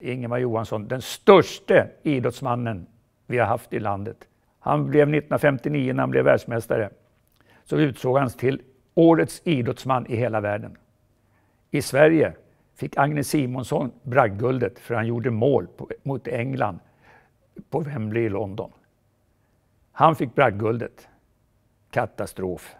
Ingemar Johansson, den största idrottsmannen vi har haft i landet. Han blev 1959 när han blev världsmästare. Så utsåg han till Årets idrottsman i hela världen. I Sverige fick Agne Simonsson bragdguldet för han gjorde mål på, mot England på Wembley i London. Han fick bragdguldet. Katastrof.